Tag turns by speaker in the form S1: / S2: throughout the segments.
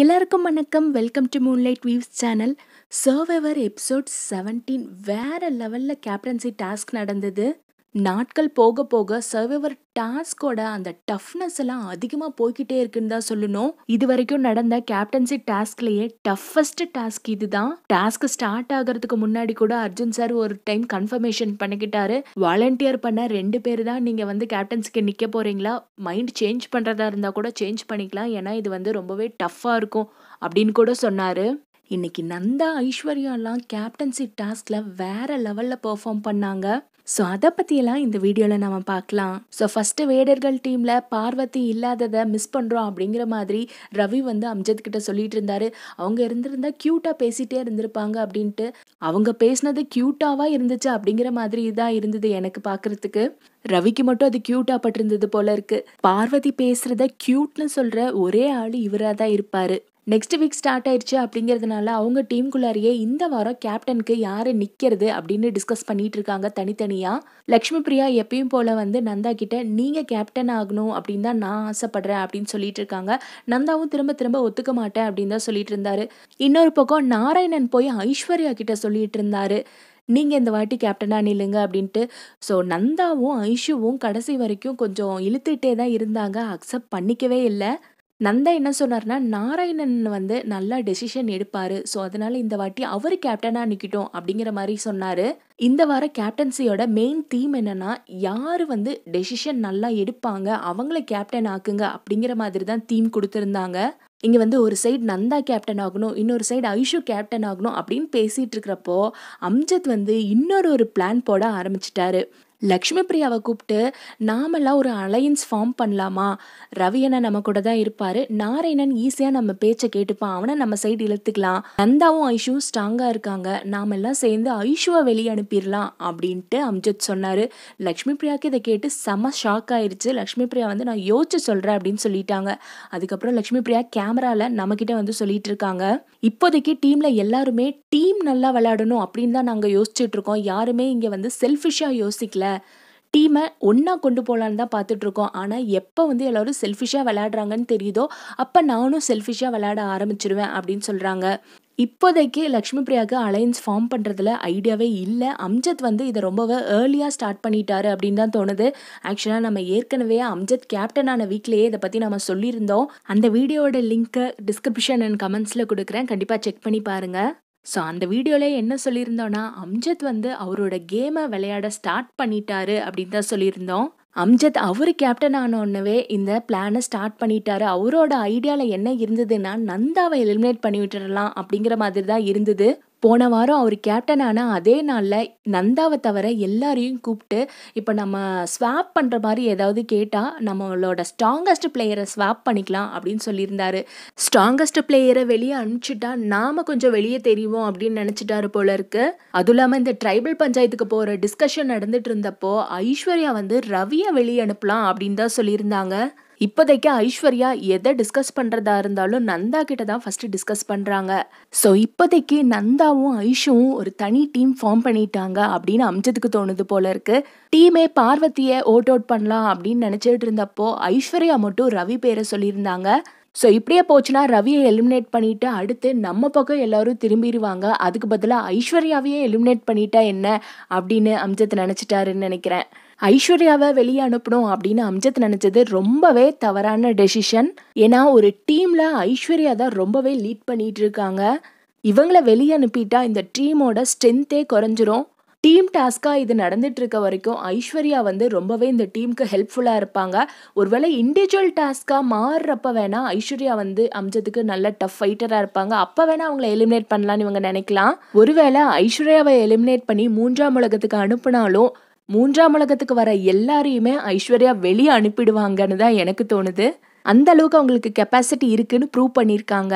S1: எல்லாருக்கும் வணக்கம் welcome to Moonlight Weaves channel survivor episode seventeen வேறு லெவலில் கேப்டன்சி டாஸ்க் நடந்தது நாட்கள் போக போக சர்வைவர் டாஸ்கோட அந்த டஃப்னஸ் எல்லாம் அதிகமாக போய்கிட்டே இருக்குன்னு தான் சொல்லணும் இது வரைக்கும் நடந்த கேப்டன்சி டாஸ்க்லயே டஃபஸ்ட் டாஸ்க் இதுதான் டாஸ்க் ஸ்டார்ட் ஆகிறதுக்கு முன்னாடி கூட அர்ஜுன் சார் ஒரு டைம் கன்ஃபர்மேஷன் பண்ணிக்கிட்டாரு வாலண்டியர் பண்ண ரெண்டு பேர் தான் நீங்கள் வந்து கேப்டன்ஸுக்கு நிற்க போகிறீங்களா மைண்ட் சேஞ்ச் பண்ணுறதா இருந்தால் கூட சேஞ்ச் பண்ணிக்கலாம் ஏன்னா இது வந்து ரொம்பவே டஃப்பாக இருக்கும் அப்படின்னு கூட சொன்னார் இன்னைக்கு நந்தா ஐஸ்வர்யாலாம் கேப்டன்சி டாஸ்கில் வேற லெவலில் பெர்ஃபார்ம் பண்ணாங்க ஸோ அதை பற்றியெல்லாம் இந்த வீடியோவில் நாம் பார்க்கலாம் ஸோ ஃபஸ்ட்டு வேடர்கள் டீமில் பார்வதி இல்லாததை மிஸ் பண்ணுறோம் அப்படிங்கிற மாதிரி ரவி வந்து அம்ஜத் கிட்ட சொல்லிட்டு இருந்தாரு அவங்க இருந்திருந்தா க்யூட்டாக பேசிகிட்டே இருந்திருப்பாங்க அப்படின்ட்டு அவங்க பேசினது க்யூட்டாவாக இருந்துச்சு அப்படிங்கிற மாதிரி தான் இருந்தது எனக்கு பார்க்குறதுக்கு ரவிக்கு மட்டும் அது க்யூட்டாக பட்டிருந்தது போல இருக்கு பார்வதி பேசுகிறத க்யூட்னு சொல்கிற ஒரே ஆள் இவராக தான் இருப்பார் நெக்ஸ்ட் வீக் ஸ்டார்ட் ஆயிடுச்சு அப்படிங்கிறதுனால அவங்க டீமுக்குள்ளாரியே இந்த வாரம் கேப்டனுக்கு யார் நிற்கிறது அப்படின்னு டிஸ்கஸ் பண்ணிட்டு இருக்காங்க தனித்தனியாக லக்ஷ்மி பிரியா எப்பயும் போல் வந்து நந்தா கிட்ட நீங்கள் கேப்டன் ஆகணும் அப்படின்னு தான் நான் ஆசைப்படுறேன் அப்படின்னு சொல்லிட்டு இருக்காங்க நந்தாவும் திரும்ப திரும்ப ஒத்துக்க மாட்டேன் அப்படின்னு தான் சொல்லிட்டு இருந்தாரு இன்னொரு பக்கம் நாராயணன் போய் ஐஸ்வர்யா கிட்ட சொல்லிட்டு இருந்தாரு நீங்கள் இந்த வாட்டி கேப்டனாக நில்லுங்க அப்படின்ட்டு ஸோ நந்தாவும் ஐஷுவும் கடைசி வரைக்கும் கொஞ்சம் இழுத்துட்டே தான் இருந்தாங்க அக்செப்ட் பண்ணிக்கவே இல்லை நந்தா என்ன சொன்னார்னா நாராயணன் வந்து நல்லா டெசிஷன் எடுப்பார் ஸோ அதனால் இந்த வாட்டி அவர் கேப்டனாக நிற்கட்டும் அப்படிங்கிற மாதிரி சொன்னார் இந்த வார கேப்டன்சியோட மெயின் தீம் என்னென்னா யார் வந்து டெசிஷன் நல்லா எடுப்பாங்க அவங்கள கேப்டன் ஆக்குங்க அப்படிங்கிற மாதிரி தான் தீம் கொடுத்துருந்தாங்க இங்கே வந்து ஒரு சைடு நந்தா கேப்டன் ஆகணும் இன்னொரு சைடு ஐஷு கேப்டன் ஆகணும் அப்படின்னு பேசிட்டு இருக்கிறப்போ அம்ஜத் வந்து இன்னொரு ஒரு பிளான் போட ஆரம்பிச்சிட்டாரு லக்ஷ்மி பிரியாவை கூப்பிட்டு நாமெல்லாம் ஒரு அலையன்ஸ் ஃபார்ம் பண்ணலாமா ரவியண்ணன் நம்ம கூட தான் இருப்பார் நாராயணன் ஈஸியாக நம்ம பேச்சை கேட்டுப்பான் அவனை நம்ம சைடு இழுத்துக்கலாம் நந்தாவும் ஐஷுவும் ஸ்ட்ராங்காக இருக்காங்க நாமெல்லாம் சேர்ந்து ஐஷுவை வெளியே அனுப்பிடலாம் அப்படின்ட்டு அம்ஜத் சொன்னார் லக்ஷ்மி பிரியாவுக்கு இதை கேட்டு செம ஷாக் ஆயிடுச்சு லக்ஷ்மி பிரியா வந்து நான் யோசிச்சு சொல்கிறேன் அப்படின்னு சொல்லிட்டாங்க அதுக்கப்புறம் லக்ஷ்மி பிரியா கேமராவில் நம்மக்கிட்ட வந்து சொல்லிட்டு இருக்காங்க இப்போதைக்கு டீமில் எல்லாருமே டீம் நல்லா விளையாடணும் அப்படின்னு தான் நாங்கள் யோசிச்சுட்டு இருக்கோம் யாருமே இங்கே வந்து செல்ஃபிஷாக யோசிக்கல டீமை ஒன்றா கொண்டு போகலான்னு தான் பார்த்துட்ருக்கோம் ஆனால் எப்போ வந்து எல்லோரும் செல்ஃபிஷாக விளையாடுறாங்கன்னு தெரியுதோ அப்போ நானும் செல்ஃபிஷாக விளையாட ஆரம்பிச்சிருவேன் அப்படின்னு சொல்கிறாங்க இப்போதைக்கு லக்ஷ்மி பிரியாவுக்கு அலையன்ஸ் ஃபார்ம் பண்ணுறதுல ஐடியாவே இல்லை அம்ஜத் வந்து இதை ரொம்பவே ஏர்லியாக ஸ்டார்ட் பண்ணிட்டாரு அப்படின்னு தான் தோணுது ஆக்சுவலாக நம்ம ஏற்கனவே அம்ஜத் கேப்டனான வீக்லேயே இதை பற்றி நம்ம சொல்லியிருந்தோம் அந்த வீடியோட லிங்க்கை டிஸ்கிரிப்ஷன் அண்ட் கமெண்ட்ஸில் கொடுக்குறேன் கண்டிப்பாக செக் பண்ணி பாருங்கள் ஸோ அந்த வீடியோவில் என்ன சொல்லியிருந்தோன்னா அம்ஜத் வந்து அவரோட கேமை விளையாட ஸ்டார்ட் பண்ணிட்டாரு அப்படின்னு தான் சொல்லியிருந்தோம் அம்ஜத் அவர் கேப்டன் ஆனோடனவே இந்த பிளானை ஸ்டார்ட் பண்ணிட்டாரு அவரோட ஐடியாவில் என்ன இருந்ததுன்னா நந்தாவை எலிமினேட் பண்ணி விட்டுடலாம் அப்படிங்கிற மாதிரி தான் இருந்தது போன வாரம் அவர் கேப்டன் ஆனால் அதே நாளில் நந்தாவை தவிர எல்லாரையும் கூப்பிட்டு இப்போ நம்ம ஸ்வாப் பண்ணுற மாதிரி ஏதாவது கேட்டால் நம்மளோட ஸ்ட்ராங்கஸ்ட் பிளேயரை ஸ்வாப் பண்ணிக்கலாம் அப்படின்னு சொல்லியிருந்தாரு ஸ்ட்ராங்கஸ்ட் பிளேயரை வெளியே அனுப்பிச்சிட்டா நாம் கொஞ்சம் வெளியே தெரிவோம் அப்படின்னு நினச்சிட்டாரு போல இருக்கு அதுவும் இல்லாமல் இந்த ட்ரைபல் பஞ்சாயத்துக்கு போகிற டிஸ்கஷன் நடந்துட்டு இருந்தப்போ ஐஸ்வர்யா வந்து ரவியை வெளியே அனுப்பலாம் அப்படின்னு தான் சொல்லியிருந்தாங்க இப்போதைக்கு ஐஸ்வர்யா எதை டிஸ்கஸ் பண்ணுறதா இருந்தாலும் நந்தா கிட்ட தான் ஃபஸ்ட்டு டிஸ்கஸ் பண்ணுறாங்க ஸோ இப்போதைக்கு நந்தாவும் ஐஷுவும் ஒரு தனி டீம் ஃபார்ம் பண்ணிட்டாங்க அப்படின்னு அம்ஜத்துக்கு தோணுது போல இருக்கு டீமே பார்வதியை ஓட் அவுட் பண்ணலாம் அப்படின்னு நினச்சிட்டு இருந்தப்போ ஐஸ்வர்யா மட்டும் ரவி பேரை சொல்லியிருந்தாங்க ஸோ இப்படியே போச்சுன்னா ரவியை எலிமினேட் பண்ணிவிட்டு அடுத்து நம்ம பக்கம் எல்லாரும் திரும்பிடுவாங்க அதுக்கு பதிலாக ஐஸ்வர்யாவையே எலிமினேட் பண்ணிட்டா என்ன அப்படின்னு அம்ஜத் நினச்சிட்டாருன்னு நினைக்கிறேன் ஐஸ்வர்யாவை வெளியே அனுப்பணும் அப்படின்னு அம்ஜத் நினச்சது ரொம்பவே தவறான டெசிஷன் ஏன்னா ஒரு டீமில் ஐஸ்வர்யா தான் ரொம்பவே லீட் பண்ணிகிட்டு இருக்காங்க இவங்கள வெளியே அனுப்பிட்டா இந்த டீமோட ஸ்ட்ரென்த்தே குறைஞ்சிரும் டீம் டாஸ்க்காக இது நடந்துட்டு இருக்க வரைக்கும் ஐஸ்வர்யா வந்து ரொம்பவே இந்த டீமுக்கு ஹெல்ப்ஃபுல்லாக இருப்பாங்க ஒருவேளை இண்டிவிஜுவல் டாஸ்க்காக மாறுறப்ப வேணால் ஐஸ்வர்யா வந்து அம்ஜத்துக்கு நல்ல டஃப் ஃபைட்டராக இருப்பாங்க அப்போ வேணால் அவங்கள எலிமினேட் பண்ணலான்னு இவங்க நினைக்கலாம் ஒருவேளை ஐஸ்வர்யாவை எலிமினேட் பண்ணி மூன்றாம் உலகத்துக்கு அனுப்பினாலும் மூன்றாம் உலகத்துக்கு வர எல்லாரையுமே ஐஸ்வர்யா வெளியே அனுப்பிடுவாங்கன்னு தான் எனக்கு தோணுது அந்த அளவுக்கு அவங்களுக்கு கெப்பாசிட்டி இருக்குன்னு ப்ரூவ் பண்ணியிருக்காங்க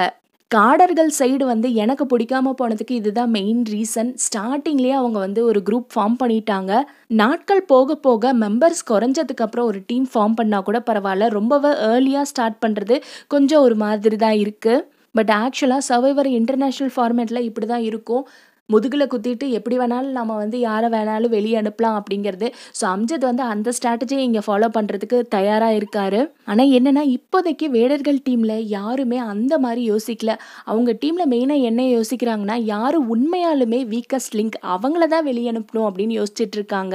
S1: காடர்கள் சைடு வந்து எனக்கு பிடிக்காம போனதுக்கு இதுதான் மெயின் ரீசன் ஸ்டார்டிங்லேயே அவங்க வந்து ஒரு குரூப் ஃபார்ம் பண்ணிட்டாங்க நாட்கள் போக போக மெம்பர்ஸ் குறைஞ்சதுக்கு அப்புறம் ஒரு டீம் ஃபார்ம் பண்ணால் கூட பரவாயில்ல ரொம்பவே ஏர்லியாக ஸ்டார்ட் பண்ணுறது கொஞ்சம் ஒரு மாதிரி தான் இருக்குது பட் ஆக்சுவலாக சர்வைவர் இன்டர்நேஷ்னல் ஃபார்மேட்டில் இப்படி தான் இருக்கும் முதுகில் குத்திட்டு எப்படி வேணாலும் நம்ம வந்து யாரை வேணாலும் வெளியே அனுப்பலாம் அப்படிங்கிறது ஸோ அம்ஜத் வந்து அந்த ஸ்ட்ராட்டஜியை இங்கே ஃபாலோ பண்ணுறதுக்கு தயாராக இருக்கார் ஆனால் என்னென்னா இப்போதைக்கு வேடர்கள் டீமில் யாருமே அந்த மாதிரி யோசிக்கல அவங்க டீமில் மெயினாக என்ன யோசிக்கிறாங்கன்னா யார் உண்மையாலுமே வீக்கஸ்ட் லிங்க் அவங்கள தான் வெளியே அனுப்பணும் அப்படின்னு யோசிச்சுட்டு இருக்காங்க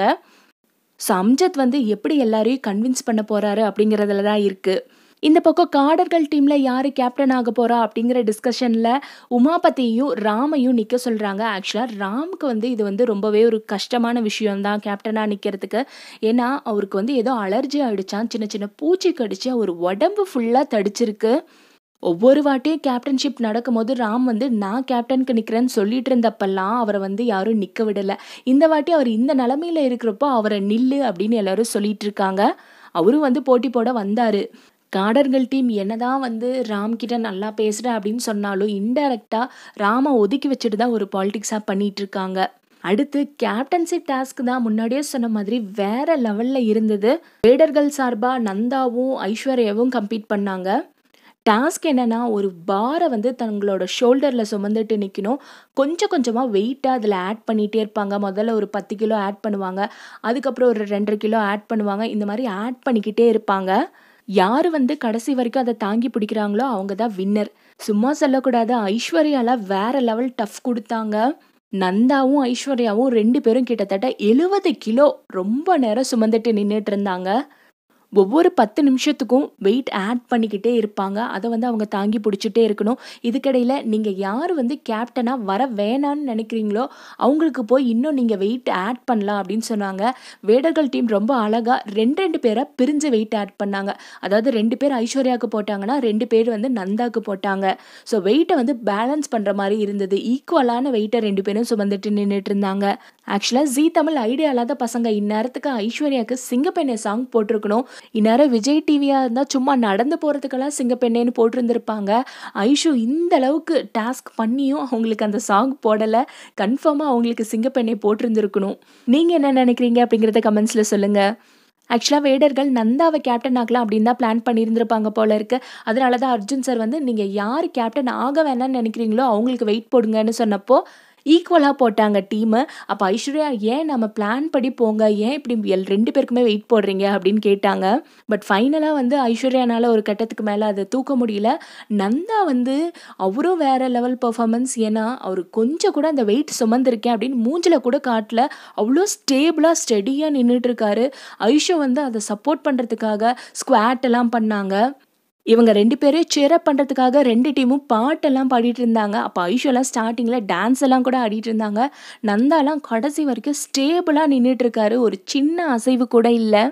S1: ஸோ அம்ஜத் வந்து எப்படி எல்லாரையும் கன்வின்ஸ் பண்ண போகிறாரு அப்படிங்கிறதுல தான் இருக்குது இந்த பக்கம் காடர்கள் டீமில் யார் கேப்டன் ஆக போகிறா அப்படிங்கிற டிஸ்கஷனில் உமாபதியும் ராமையும் நிற்க சொல்கிறாங்க ஆக்சுவலாக ராமுக்கு வந்து இது வந்து ரொம்பவே ஒரு கஷ்டமான விஷயம்தான் கேப்டனாக நிற்கிறதுக்கு ஏன்னா அவருக்கு வந்து ஏதோ அலர்ஜி ஆகிடுச்சான் சின்ன சின்ன பூச்சி கடிச்சு அவர் உடம்பு ஃபுல்லாக தடிச்சிருக்கு ஒவ்வொரு வாட்டியும் கேப்டன்ஷிப் நடக்கும்போது ராம் வந்து நான் கேப்டனுக்கு நிற்கிறேன்னு சொல்லிட்டு இருந்தப்பெல்லாம் அவரை வந்து யாரும் நிற்க விடலை இந்த வாட்டி அவர் இந்த நிலமையில் இருக்கிறப்போ அவரை நில்லு அப்படின்னு எல்லாரும் சொல்லிட்டு இருக்காங்க அவரும் வந்து போட்டி போட வந்தார் காடர்கள் டீம் என்னதான் வந்து ராம் கிட்ட நல்லா பேசுகிறேன் அப்படின்னு சொன்னாலும் இன்டெரக்டாக ராமை ஒதுக்கி வச்சுட்டு தான் ஒரு பாலிட்டிக்ஸாக பண்ணிகிட்டு இருக்காங்க அடுத்து கேப்டன்சி டாஸ்க் தான் முன்னாடியே சொன்ன மாதிரி வேற லெவலில் இருந்தது வேடர்கள் சார்பாக நந்தாவும் ஐஸ்வர்யாவும் கம்ப்ளீட் பண்ணாங்க டாஸ்க் என்னென்னா ஒரு பாரை வந்து தங்களோட ஷோல்டரில் சுமந்துட்டு நிற்கணும் கொஞ்சம் கொஞ்சமாக வெயிட்டாக அதில் ஆட் பண்ணிகிட்டே இருப்பாங்க முதல்ல ஒரு பத்து கிலோ ஆட் பண்ணுவாங்க அதுக்கப்புறம் ஒரு ரெண்டரை கிலோ ஆட் பண்ணுவாங்க இந்த மாதிரி ஆட் பண்ணிக்கிட்டே இருப்பாங்க யார் வந்து கடைசி வரைக்கும் அதை தாங்கி பிடிக்கிறாங்களோ அவங்க தான் வின்னர் சும்மா சொல்லக்கூடாது ஐஸ்வர்யாலாம் வேற லெவல் டஃப் கொடுத்தாங்க நந்தாவும் ஐஸ்வர்யாவும் ரெண்டு பேரும் கிட்டத்தட்ட எழுவது கிலோ ரொம்ப நேரம் சுமந்துட்டு நின்றுட்டு இருந்தாங்க ஒவ்வொரு பத்து நிமிஷத்துக்கும் வெயிட் ஆட் பண்ணிக்கிட்டே இருப்பாங்க அதை வந்து அவங்க தாங்கி பிடிச்சிட்டே இருக்கணும் இதுக்கிடையில் நீங்கள் யார் வந்து கேப்டனாக வர வேணான்னு நினைக்கிறீங்களோ அவங்களுக்கு போய் இன்னும் நீங்கள் வெயிட் ஆட் பண்ணலாம் அப்படின்னு சொன்னாங்க வேடர்கள் டீம் ரொம்ப அழகாக ரெண்டு ரெண்டு பேரை பிரிஞ்சு வெயிட் ஆட் பண்ணாங்க அதாவது ரெண்டு பேர் ஐஸ்வர்யாவுக்கு போட்டாங்கன்னா ரெண்டு பேர் வந்து நந்தாவுக்கு போட்டாங்க ஸோ வெயிட்டை வந்து பேலன்ஸ் பண்ணுற மாதிரி இருந்தது ஈக்குவலான வெயிட்டை ரெண்டு பேரும் சுமந்துட்டு நின்றுட்டு இருந்தாங்க ஆக்சுவலாக ஜி தமிழ் ஐடியா இல்லாத பசங்க இந்நேரத்துக்கு ஐஸ்வர்யாவுக்கு சிங்கப்பெண்ணை சாங் போட்டிருக்கணும் இந்நேரம் விஜய் டிவியாக இருந்தால் சும்மா நடந்து போகிறதுக்கெல்லாம் சிங்கப்பெண்ணேன்னு போட்டிருந்திருப்பாங்க ஐஷு இந்த அளவுக்கு டாஸ்க் பண்ணியும் அவங்களுக்கு அந்த சாங் போடலை கன்ஃபார்மாக அவங்களுக்கு சிங்கப்பெண்ணை போட்டிருந்துருக்கணும் நீங்கள் என்ன நினைக்கிறீங்க அப்படிங்கிறத கமெண்ட்ஸில் சொல்லுங்கள் ஆக்சுவலாக வேடர்கள் நந்தாவை கேப்டன் ஆகலாம் அப்படின்னு தான் பிளான் பண்ணியிருந்திருப்பாங்க போல இருக்கு அதனால தான் அர்ஜுன் சார் வந்து நீங்கள் யார் கேப்டன் ஆக வேணாம்னு நினைக்கிறீங்களோ அவங்களுக்கு வெயிட் போடுங்கன்னு சொன்னப்போ ஈக்குவலாக போட்டாங்க டீமை அப்போ ஐஸ்வர்யா ஏன் நம்ம பிளான் படி போங்க ஏன் இப்படி எல் ரெண்டு பேருக்குமே வெயிட் போடுறீங்க அப்படின்னு கேட்டாங்க பட் ஃபைனலாக வந்து ஐஸ்வர்யானால் ஒரு கட்டத்துக்கு மேலே அதை தூக்க முடியல நந்தா வந்து அவரும் வேறு லெவல் பர்ஃபார்மன்ஸ் ஏன்னா அவர் கொஞ்சம் கூட அந்த வெயிட் சுமந்திருக்கேன் அப்படின்னு மூஞ்சில் கூட காட்டல அவ்வளோ ஸ்டேபிளாக ஸ்டெடியாக நின்றுட்டுருக்காரு ஐஷோ வந்து அதை சப்போர்ட் பண்ணுறதுக்காக ஸ்குவாட் எல்லாம் பண்ணாங்க இவங்க ரெண்டு பேரே சேரப் பண்ணுறதுக்காக ரெண்டு டீமும் பாட்டெல்லாம் பாடிட்டு இருந்தாங்க அப்போ ஐஷோலாம் ஸ்டார்டிங்கில் டான்ஸ் எல்லாம் கூட ஆடிட்டு இருந்தாங்க நந்தாலாம் கடைசி வரைக்கும் ஸ்டேபிளாக நின்றுட்டுருக்காரு ஒரு சின்ன அசைவு கூட இல்லை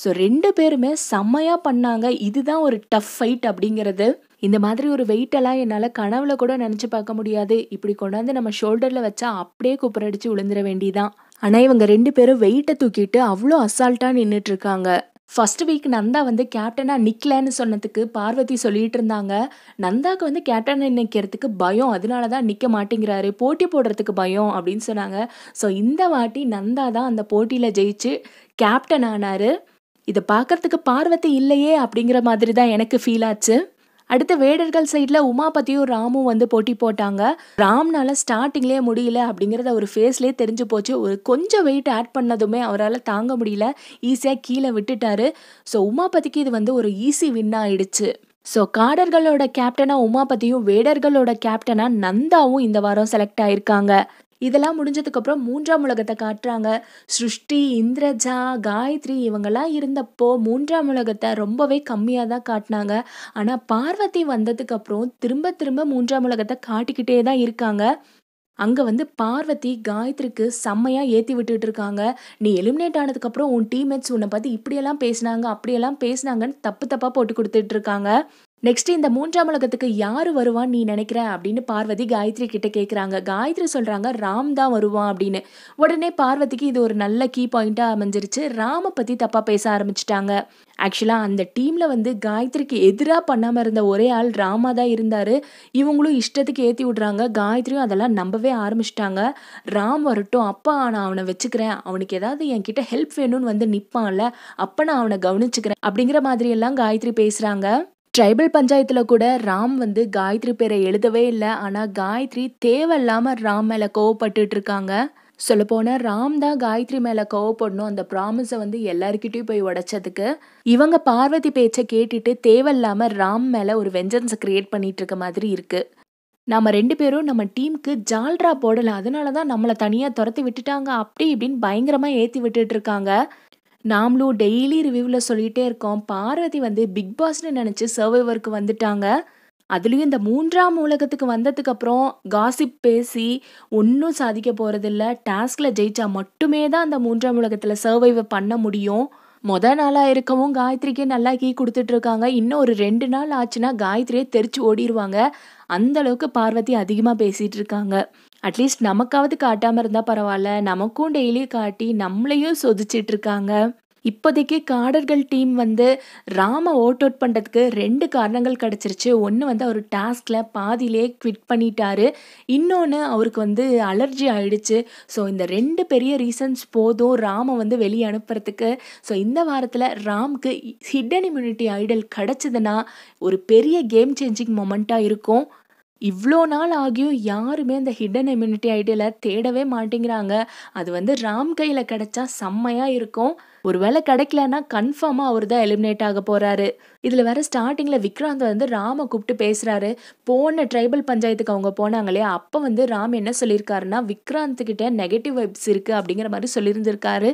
S1: ஸோ ரெண்டு பேருமே செம்மையாக பண்ணாங்க இதுதான் ஒரு டஃப் ஃபைட் அப்படிங்கிறது இந்த மாதிரி ஒரு வெயிட்டெல்லாம் என்னால் கனவுல கூட நினச்சி பார்க்க முடியாது இப்படி கொண்டாந்து நம்ம ஷோல்டரில் வச்சா அப்படியே குப்பரடிச்சு விழுந்துட வேண்டியதான் ஆனால் இவங்க ரெண்டு பேரும் வெயிட்டை தூக்கிட்டு அவ்வளோ அசால்ட்டாக நின்றுட்டு இருக்காங்க ஃபஸ்ட்டு வீக் நந்தா வந்து கேப்டனாக நிற்கலன்னு சொன்னதுக்கு பார்வதி சொல்லிகிட்டு இருந்தாங்க நந்தாவுக்கு வந்து கேப்டனை நிற்கிறதுக்கு பயம் அதனால தான் நிற்க மாட்டேங்கிறாரு போட்டி போடுறதுக்கு பயம் அப்படின்னு சொன்னாங்க ஸோ இந்த வாட்டி நந்தா தான் அந்த போட்டியில் ஜெயிச்சு கேப்டன் ஆனார் இதை பார்க்குறதுக்கு பார்வதி இல்லையே அப்படிங்கிற மாதிரி தான் எனக்கு ஃபீல் ஆச்சு அடுத்து வேடர்கள் சைடில் உமாபதியும் ராமும் வந்து போட்டி போட்டாங்க ராம்னால ஸ்டார்டிங்லேயே முடியல அப்படிங்கிறத ஒரு ஃபேஸ்லேயே தெரிஞ்சு போச்சு ஒரு கொஞ்சம் வெயிட் ஆட் பண்ணதுமே அவரால் தாங்க முடியல ஈஸியாக கீழே விட்டுட்டாரு ஸோ உமாபதிக்கு இது வந்து ஒரு ஈஸி வின் ஆயிடுச்சு ஸோ காடர்களோட கேப்டனாக உமாபதியும் வேடர்களோட கேப்டனாக நந்தாவும் இந்த வாரம் செலக்ட் ஆயிருக்காங்க இதெல்லாம் முடிஞ்சதுக்கப்புறம் மூன்றாம் உலகத்தை காட்டுறாங்க சுஷ்டி இந்திரஜா காயத்ரி இவங்கெல்லாம் இருந்தப்போ மூன்றாம் உலகத்தை ரொம்பவே கம்மியாக தான் காட்டினாங்க ஆனால் பார்வதி வந்ததுக்கப்புறம் திரும்ப திரும்ப மூன்றாம் உலகத்தை காட்டிக்கிட்டே தான் இருக்காங்க அங்கே வந்து பார்வதி காயத்ரிக்கு செம்மையாக ஏற்றி விட்டுட்டு இருக்காங்க நீ எலிமினேட் ஆனதுக்கப்புறம் உன் டீம்மேட்ஸ் உன்னை பார்த்து இப்படியெல்லாம் பேசினாங்க அப்படியெல்லாம் பேசினாங்கன்னு தப்பு தப்பாக போட்டு கொடுத்துட்ருக்காங்க நெக்ஸ்ட் இந்த மூன்றாம் உலகத்துக்கு யார் வருவான்னு நீ நினைக்கிற அப்படின்னு பார்வதி காயத்ரி கிட்ட கேட்குறாங்க காயத்ரி சொல்கிறாங்க ராம் தான் வருவான் அப்படின்னு உடனே பார்வதிக்கு இது ஒரு நல்ல கீ பாயிண்ட்டாக அமைஞ்சிருச்சு ராமை பற்றி தப்பாக பேச ஆரம்பிச்சிட்டாங்க ஆக்சுவலாக அந்த டீமில் வந்து காயத்ரிக்கு எதிராக பண்ணாமல் இருந்த ஒரே ஆள் ராமா தான் இருந்தார் இவங்களும் இஷ்டத்துக்கு ஏற்றி விட்றாங்க காயத்ரியும் அதெல்லாம் நம்பவே ஆரம்பிச்சிட்டாங்க ராம் வரட்டும் அப்பா நான் அவனை வச்சுக்கிறேன் அவனுக்கு ஏதாவது என்கிட்ட ஹெல்ப் வேணும்னு வந்து நிற்பான்ல அப்போ நான் அவனை கவனிச்சுக்கிறேன் அப்படிங்கிற மாதிரியெல்லாம் காயத்ரி பேசுகிறாங்க ட்ரைபல் பஞ்சாயத்தில் கூட ராம் வந்து காயத்ரி பேரை எழுதவே இல்லை ஆனால் காயத்ரி தேவையில்லாமல் ராம் மேலே கோவப்பட்டுட்டு இருக்காங்க சொல்லப்போனால் ராம் தான் காயத்ரி மேலே கோவப்படணும் அந்த ப்ராமிஸை வந்து எல்லாருக்கிட்டையும் போய் உடைச்சதுக்கு இவங்க பார்வதி பேச்சை கேட்டுட்டு தேவையில்லாமல் ராம் மேலே ஒரு வெஞ்சன்ஸை கிரியேட் பண்ணிட்டு இருக்க மாதிரி இருக்குது நம்ம ரெண்டு பேரும் நம்ம டீமுக்கு ஜால்ரா போடலை அதனால தான் நம்மளை தனியாக துரத்தி விட்டுட்டாங்க அப்படி இப்படின்னு பயங்கரமாக ஏற்றி விட்டுட்டு இருக்காங்க நாமளும் டெய்லி ரிவ்யூவில் சொல்லிகிட்டே இருக்கோம் பார்வதி வந்து பிக் பாஸ்னு நினச்சி சர்வைவருக்கு வந்துட்டாங்க அதுலேயும் இந்த மூன்றாம் உலகத்துக்கு வந்ததுக்கப்புறம் காசிப் பேசி ஒன்றும் சாதிக்க போகிறதில்ல டாஸ்கில் ஜெயித்தா மட்டுமே தான் அந்த மூன்றாம் உலகத்தில் சர்வைவை பண்ண முடியும் மொதல் நாளாக இருக்கவும் காயத்ரிக்கே நல்லா கீ கொடுத்துட்ருக்காங்க இன்னும் ஒரு ரெண்டு நாள் ஆச்சுன்னா காயத்ரியே தெரிச்சு ஓடிடுவாங்க அந்தளவுக்கு பார்வதி அதிகமாக பேசிகிட்டு இருக்காங்க அட்லீஸ்ட் நமக்காவது காட்டாமல் இருந்தால் பரவாயில்ல நமக்கும் டெய்லி காட்டி நம்மளையும் சொதிச்சிட்டு இருக்காங்க இப்போதைக்கு காடர்கள் டீம் வந்து ராம ஓட் அவுட் பண்ணுறதுக்கு ரெண்டு காரணங்கள் கிடச்சிருச்சு ஒன்று வந்து அவர் டாஸ்கில் பாதியிலே குவிட் பண்ணிட்டாரு இன்னொன்று அவருக்கு வந்து அலர்ஜி ஆயிடுச்சு ஸோ இந்த ரெண்டு பெரிய ரீசன்ஸ் போதும் ராமை வந்து வெளியே அனுப்புறதுக்கு ஸோ இந்த வாரத்தில் ராம்க்கு ஹிடன் இம்யூனிட்டி ஐடல் கிடச்சிதுன்னா ஒரு பெரிய கேம் சேஞ்சிங் மொமெண்ட்டாக இருக்கும் இவ்வளோ நாள் ஆகியும் யாருமே அந்த ஹிடன் இம்யூனிட்டி ஐடியில் தேடவே மாட்டேங்கிறாங்க அது வந்து ராம் கையில் கிடச்சா செம்மையாக இருக்கும் ஒருவேளை கிடைக்கலன்னா கன்ஃபார்மாக அவர் தான் எலிமினேட் ஆக போகிறாரு இதில் வேற ஸ்டார்டிங்கில் விக்ராந்த் வந்து ராமை கூப்பிட்டு பேசுகிறாரு போன ட்ரைபல் பஞ்சாயத்துக்கு அவங்க போனாங்களே அப்போ வந்து ராம் என்ன சொல்லியிருக்காருன்னா விக்ராந்த்கிட்ட நெகட்டிவ் வைப்ஸ் இருக்குது அப்படிங்கிற மாதிரி சொல்லியிருந்திருக்காரு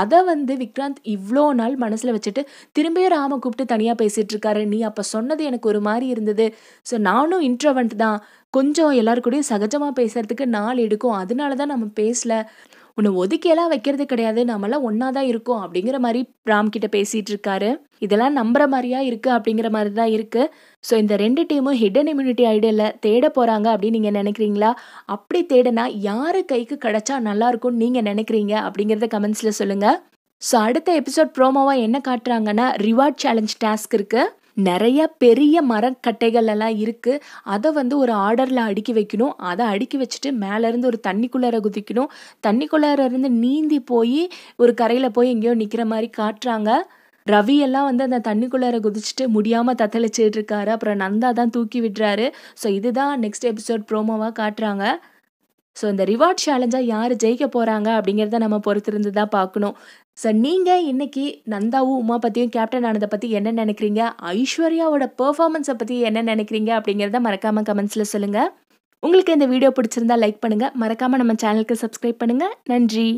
S1: அதை வந்து விக்ராந்த் இவ்வளோ நாள் மனசில் வச்சுட்டு திரும்பியும் ராமை கூப்பிட்டு தனியாக பேசிகிட்டு இருக்காரு நீ அப்போ சொன்னது எனக்கு ஒரு மாதிரி இருந்தது ஸோ நானும் இன்ட்ரவெண்ட் தான் தான் கொஞ்சம் எல்லாரு கூடயும் சகஜமாக பேசுகிறதுக்கு நாள் எடுக்கும் அதனால தான் நம்ம பேசலை உன்னை ஒதுக்கியெல்லாம் வைக்கிறது கிடையாது நம்மளாம் ஒன்றா தான் இருக்கோம் அப்படிங்கிற மாதிரி ராம் கிட்ட பேசிட்டு இருக்காரு இதெல்லாம் நம்புற மாதிரியா இருக்குது அப்படிங்கிற மாதிரி தான் இருக்குது ஸோ இந்த ரெண்டு டீமும் ஹிடன் இம்யூனிட்டி ஐடியில் தேட போகிறாங்க அப்படின்னு நீங்கள் நினைக்கிறீங்களா அப்படி தேடனா யார் கைக்கு கிடைச்சா நல்லா இருக்கும்னு நீங்கள் நினைக்கிறீங்க அப்படிங்கிறத கமெண்ட்ஸில் சொல்லுங்கள் ஸோ அடுத்த எபிசோட் ப்ரோமோவாக என்ன காட்டுறாங்கன்னா ரிவார்ட் சேலஞ்ச் டாஸ்க் இருக்குது நிறைய பெரிய மரக்கட்டைகள் எல்லாம் இருக்குது அதை வந்து ஒரு ஆர்டரில் அடுக்கி வைக்கணும் அதை அடுக்கி வச்சுட்டு மேலேருந்து ஒரு தண்ணிக்குள்ளார குதிக்கணும் தண்ணிக்குள்ளார இருந்து நீந்தி போய் ஒரு கரையில் போய் எங்கேயோ நிற்கிற மாதிரி காட்டுறாங்க ரவியெல்லாம் வந்து அந்த தண்ணிக்குள்ளார குதிச்சுட்டு முடியாமல் தத்தளிச்சுட்டு இருக்காரு அப்புறம் நந்தா தான் தூக்கி விடுறாரு ஸோ இதுதான் நெக்ஸ்ட் எபிசோட் ப்ரோமோவாக காட்டுறாங்க ஸோ இந்த ரிவார்ட் சேலஞ்சாக யார் ஜெயிக்க போகிறாங்க அப்படிங்கிறத நம்ம பொறுத்திருந்து தான் பார்க்கணும் ஸோ நீங்கள் இன்றைக்கி நந்தாவும் உமா பற்றியும் கேப்டன் ஆனதை பற்றி என்ன நினைக்கிறீங்க ஐஸ்வர்யாவோட பெர்ஃபார்மன்ஸை பற்றி என்ன நினைக்கிறீங்க அப்படிங்கிறத மறக்காமல் கமெண்ட்ஸில் சொல்லுங்கள் உங்களுக்கு இந்த வீடியோ பிடிச்சிருந்தா லைக் பண்ணுங்கள் மறக்காமல் நம்ம சேனலுக்கு சப்ஸ்கிரைப் பண்ணுங்கள் நன்றி